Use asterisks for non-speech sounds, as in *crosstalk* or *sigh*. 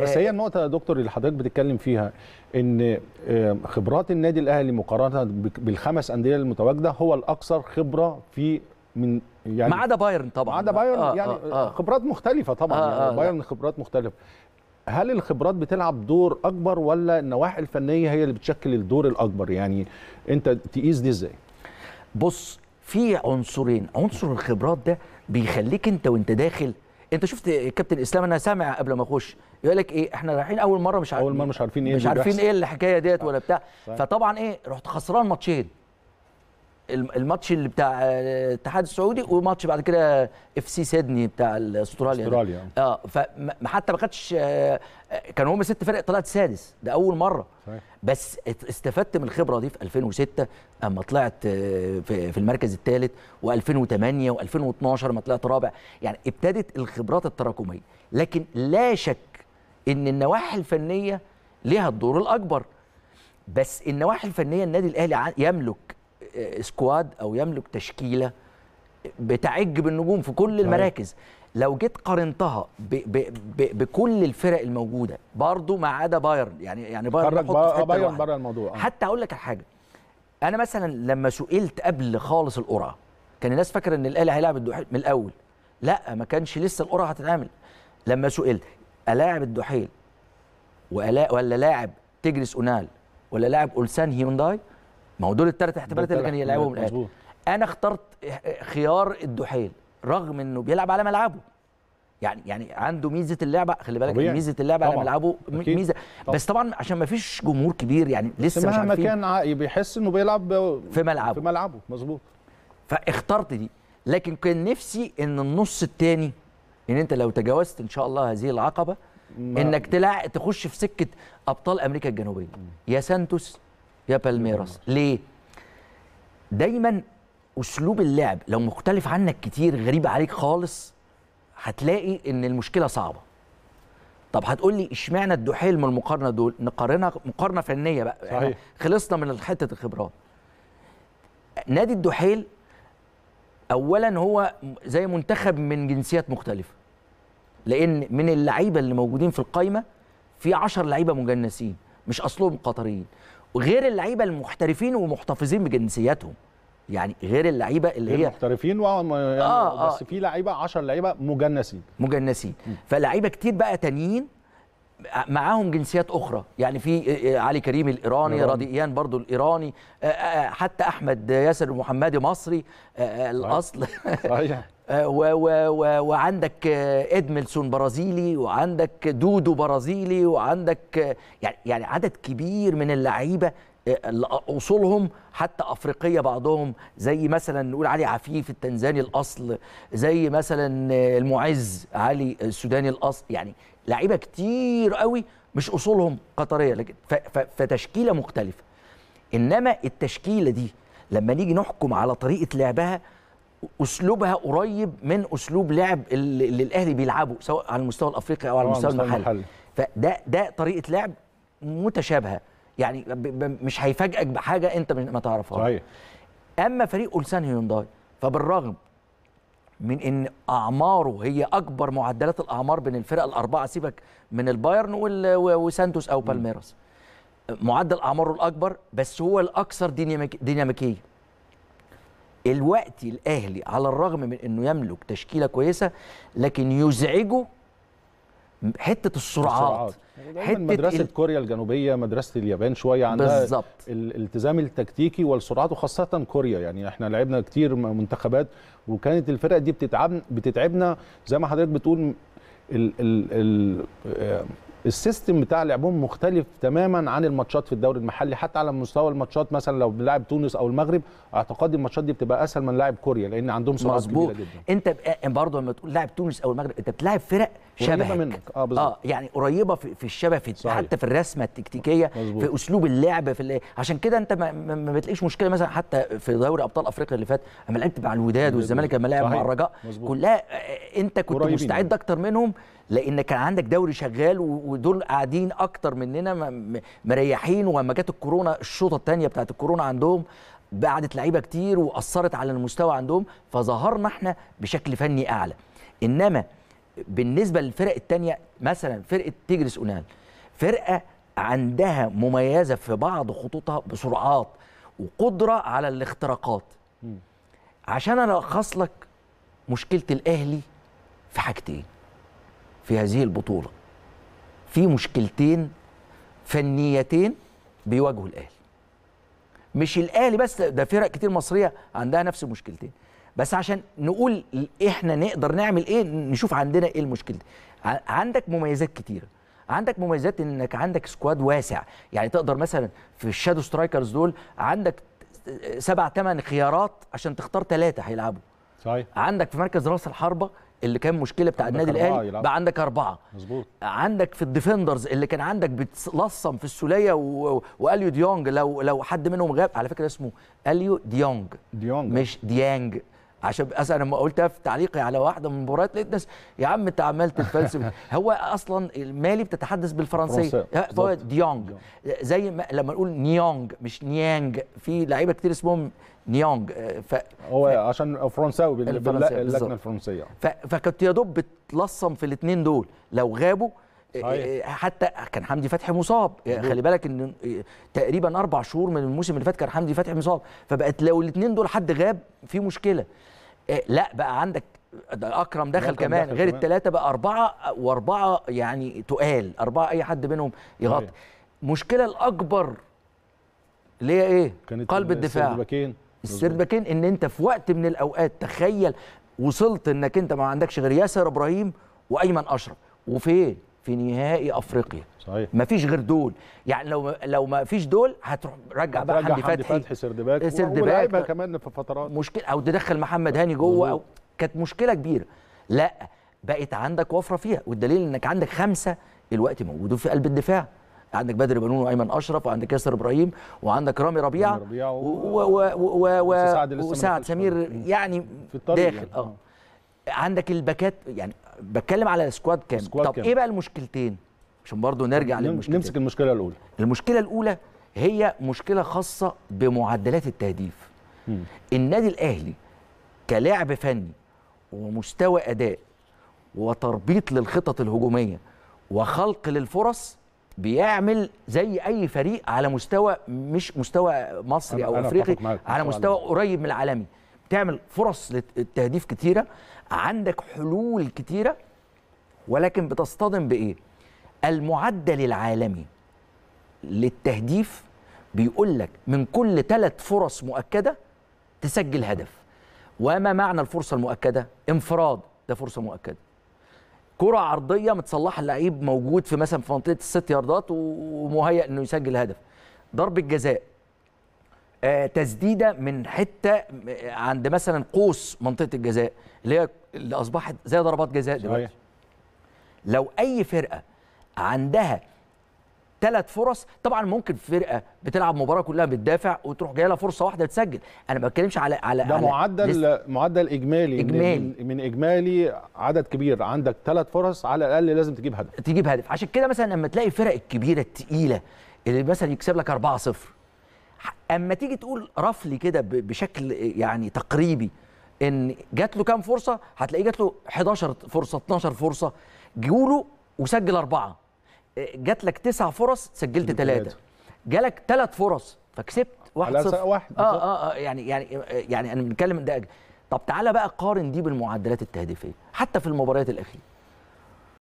بس هي النقطه يا دكتور اللي حضرتك بتتكلم فيها ان آه، خبرات النادي الاهلي مقارنه بالخمس انديه المتواجده هو الاكثر خبره في من يعني ما عدا بايرن طبعا ما عدا بايرن آه يعني آه آه خبرات مختلفه طبعا آه يعني آه بايرن خبرات مختلفه هل الخبرات بتلعب دور اكبر ولا النواحي الفنيه هي اللي بتشكل الدور الاكبر يعني انت تقيس دي ازاي بص في عنصرين عنصر الخبرات ده بيخليك انت وانت داخل انت شفت كابتن اسلام انا سامع قبل ما اخش يقول لك ايه احنا رايحين اول مره مش عارفين اول مره مش عارفين ايه مش عارفين ايه الحكايه ديت ولا بتاع فطبعا ايه رحت خسران ماتشين الماتش اللي بتاع آه، الاتحاد السعودي وماتش بعد كده اف سي سيدني بتاع استراليا استراليا اه فحتى ما خدتش آه، آه، كانوا هم ست فرق طلعت سادس ده اول مره صحيح. بس استفدت من الخبره دي في 2006 اما طلعت في المركز الثالث و2008 و2012 ما طلعت رابع يعني ابتدت الخبرات التراكميه لكن لا شك ان النواحي الفنيه ليها الدور الاكبر بس النواحي الفنيه النادي الاهلي يملك آه، سكواد او يملك تشكيله بتعج بالنجوم في كل المراكز لو جيت قارنتها بكل الفرق الموجوده برضه ما عدا بايرن يعني يعني بايرن خرج بايرن بره الموضوع آه. حتى اقول لك على حاجه انا مثلا لما سئلت قبل خالص القرعه كان الناس فاكره ان الاهلي هيلعب من الاول لا ما كانش لسه القرعه هتتعمل لما سئلت الاعب الدحيل ولا ولا لاعب تجلس اونال ولا لاعب اولسان هيونداي ما هو دول الثلاث احتمالات اللي كان يلعبهم الاهلي انا اخترت خيار الدحيل رغم انه بيلعب على ملعبه يعني يعني عنده ميزه اللعبه خلي بالك طبيعي. ميزه اللعبه على ملعبه ميزه طبعًا. بس طبعا عشان ما فيش جمهور كبير يعني لسه مش مهما كان آه، بيحس انه بيلعب في ملعبه في ملعبه مظبوط فاخترت دي لكن كان نفسي ان النص الثاني ان انت لو تجاوزت ان شاء الله هذه العقبه انك تلع تخش في سكه ابطال امريكا الجنوبيه يا سانتوس يا بالميراس ليه دايما اسلوب اللعب لو مختلف عنك كتير غريب عليك خالص هتلاقي ان المشكله صعبه طب هتقول لي اشمعنى الدحيل من المقارنه دول نقارنها مقارنه فنيه بقى صحيح. يعني خلصنا من حته الخبرات نادي الدحيل اولا هو زي منتخب من جنسيات مختلفه لان من اللعيبه اللي موجودين في القايمه في 10 لعيبه مجنسين مش اصلهم قطريين وغير اللعيبه المحترفين ومحتفظين بجنسياتهم يعني غير اللعيبه اللي هي محترفين وعم... يعني آه،, آه بس في لعيبه 10 لعيبه مجنسين مجنسين فلعيبه كتير بقى تانيين آه، معاهم جنسيات اخرى يعني في آه، علي كريم الايراني رضيئيان برضو الايراني حتى احمد ياسر المحمدي مصري الاصل *laughs* آه، و و و وعندك آه، ادملسون برازيلي وعندك دودو برازيلي وعندك آه، يعني،, يعني عدد كبير من اللعيبه اصولهم حتى افريقيه بعضهم زي مثلا نقول علي عفيف التنزاني الاصل زي مثلا المعز علي السوداني الاصل يعني لعيبه كتير قوي مش اصولهم قطريه لكن فتشكيله مختلفه انما التشكيله دي لما نيجي نحكم على طريقه لعبها اسلوبها قريب من اسلوب لعب اللي الاهلي بيلعبه سواء على المستوى الافريقي او على المستوى المحلي فده ده طريقه لعب متشابهه يعني مش هيفاجئك بحاجه انت ما تعرفهاش صحيح اما فريق اولسان هيونداي فبالرغم من ان اعماره هي اكبر معدلات الاعمار بين الفرق الاربعه سيبك من البايرن وسانتوس او بالميراس معدل اعماره الاكبر بس هو الاكثر ديناميكيه الوقت الاهلي على الرغم من انه يملك تشكيله كويسه لكن يزعجه حته السرعات, السرعات. حته مدرسه ال... كوريا الجنوبيه مدرسه اليابان شويه عندها بالزبط. الالتزام التكتيكي والسرعات وخاصه كوريا يعني احنا لعبنا كتير منتخبات وكانت الفرق دي بتتعب بتتعبنا زي ما حضرتك بتقول ال... ال... ال... السيستم بتاع لعبهم مختلف تماما عن الماتشات في الدوري المحلي حتى على مستوى الماتشات مثلا لو بنلعب تونس او المغرب اعتقد الماتشات دي بتبقى اسهل من لاعب كوريا لان عندهم سرعه كبيره جدا آه، انت برضه لما تقول لاعب تونس او المغرب انت بتلاعب فرق شبهك منك. اه بالظبط اه يعني قريبه في, في الشبه في صحيح. حتى في الرسمه التكتيكيه مزبوط. في اسلوب اللعب في اللي. عشان كده انت ما, ما بتلاقيش مشكله مثلا حتى في دوري ابطال افريقيا اللي فات لما لعبت مع الوداد والزمالك لما لعب مع الرجاء كلها آه، انت كنت مستعد يعني. اكتر منهم لان كان عندك دوري شغال ودول قاعدين اكتر مننا مريحين ولما جت الكورونا الشوطه الثانيه بتاعت الكورونا عندهم بعدت لعيبه كتير واثرت على المستوى عندهم فظهرنا احنا بشكل فني اعلى انما بالنسبه للفرق الثانيه مثلا فرقه تيجرس اونال فرقه عندها مميزه في بعض خطوطها بسرعات وقدره على الاختراقات عشان الخص لك مشكله الاهلي في حاجتين في هذه البطولة في مشكلتين فنيتين بيواجهوا الأهلي مش الأهلي بس ده فرق كتير مصرية عندها نفس المشكلتين بس عشان نقول احنا نقدر نعمل ايه نشوف عندنا ايه المشكله عندك مميزات كتيره عندك مميزات انك عندك سكواد واسع يعني تقدر مثلا في الشادو سترايكرز دول عندك سبع ثمان خيارات عشان تختار ثلاثه هيلعبوا صحيح عندك في مركز راس الحربه اللي كان مشكله بتاع النادي الاهلي بقى عندك اربعه مظبوط عندك في الديفندرز اللي كان عندك بتلصم في السوليه و... واليو ديونج لو لو حد منهم غاب على فكره اسمه اليو ديونج ديونج مش ديانج عشان اصل انا لما قلتها في تعليقي على واحده من المباريات لقيت ناس يا عم انت عمال تتفلسف *laughs* هو اصلا المالي بتتحدث بالفرنسيه هو ديونج زي ما لما نقول نيونج مش نيانج في لعيبه كتير اسمهم نيونج آه، ف... هو ف... عشان فرنساوي باللجنه الفرنسيه, الفرنسية. ف... فكنت يا دوب بتلصم في الاثنين دول لو غابوا آه، آه، حتى كان حمدي فتحي مصاب يعني خلي بالك ان آه، تقريبا اربع شهور من الموسم اللي فات كان حمدي فتحي مصاب فبقت لو الاثنين دول حد غاب في مشكله لا بقى عندك ده اكرم دخل كمان دخل غير الثلاثه بقى اربعه واربعه يعني تقال اربعه اي حد منهم يغطي المشكله الاكبر اللي هي ايه كانت قلب الدفاع السرد السير ان انت في وقت من الاوقات تخيل وصلت انك انت ما عندكش غير ياسر ابراهيم وايمن اشرف وفين في نهائي افريقيا صحيح مفيش غير دول يعني لو لو ما فيش دول هتروح رجع بقى حمدي فتحي فتحي سردباك سردباك ولعيبه كمان في فترات مشكله او تدخل محمد هاني جوه او كانت مشكله كبيره لا بقت عندك وفره فيها والدليل انك عندك خمسه الوقت موجودين في قلب الدفاع عندك بدر بنون وايمن اشرف وعندك ياسر ابراهيم وعندك رامي ربيعه وسعد سمير يعني في داخل يعني. اه عندك الباكات يعني بتكلم على السكواد كام السكواد طب كام. ايه بقى المشكلتين عشان برضه نرجع للمشكله نمسك المشكله الاولى المشكله الاولى هي مشكله خاصه بمعدلات التهديف م. النادي الاهلي كلاعب فني ومستوى اداء وتربيط للخطط الهجوميه وخلق للفرص بيعمل زي اي فريق على مستوى مش مستوى مصري أنا او أنا افريقي على مستوى قريب من العالمي تعمل فرص للتهديف كتيره عندك حلول كتيره ولكن بتصطدم بايه المعدل العالمي للتهديف بيقول لك من كل ثلاث فرص مؤكده تسجل هدف وما معنى الفرصه المؤكده انفراد ده فرصه مؤكده كرة عرضية متصلحة اللعيب موجود في مثلا في منطقة الست ياردات ومهيأ انه يسجل هدف ضربة جزاء آه، تسديده من حته آه، عند مثلا قوس منطقه الجزاء اللي هي اللي اصبحت زي ضربات جزاء دلوقتي لو اي فرقه عندها ثلاث فرص طبعا ممكن فرقه بتلعب مباراه كلها بتدافع وتروح جايه لها فرصه واحده تسجل انا ما بتكلمش على على ده على معدل معدل اجمالي, إجمالي. من, من اجمالي عدد كبير عندك ثلاث فرص على الاقل لازم تجيب هدف تجيب هدف عشان كده مثلا لما تلاقي الفرق الكبيره الثقيله اللي مثلا يكسب لك 4 0 اما تيجي تقول رفلي كده بشكل يعني تقريبي ان جات له كام فرصه هتلاقيه جات له 11 فرصه 12 فرصه جوله وسجل اربعه آه، جات لك تسع فرص سجلت ثلاثه جالك ثلاث فرص فكسبت واحد على صفر واحد آه, اه اه يعني يعني آه، يعني انا بنتكلم ده طب تعالى بقى قارن دي بالمعدلات التهديفيه حتى في المباريات الاخيره